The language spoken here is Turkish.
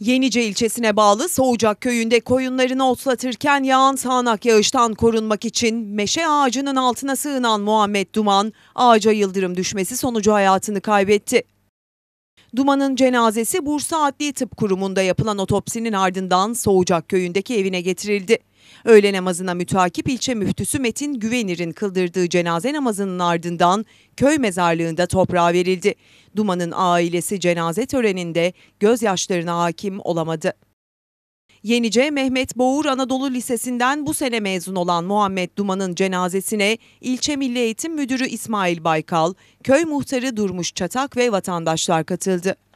Yenice ilçesine bağlı Soğucak köyünde koyunlarını otlatırken yağan sağanak yağıştan korunmak için meşe ağacının altına sığınan Muhammed Duman ağaca yıldırım düşmesi sonucu hayatını kaybetti. Duman'ın cenazesi Bursa Adli Tıp Kurumu'nda yapılan otopsinin ardından Soğucak köyündeki evine getirildi. Öğle namazına mütakip ilçe müftüsü Metin Güvenir'in kıldırdığı cenaze namazının ardından köy mezarlığında toprağa verildi. Duman'ın ailesi cenaze töreninde gözyaşlarına hakim olamadı. Yenice Mehmet Boğur Anadolu Lisesi'nden bu sene mezun olan Muhammed Duman'ın cenazesine ilçe Milli Eğitim Müdürü İsmail Baykal, köy muhtarı Durmuş Çatak ve vatandaşlar katıldı.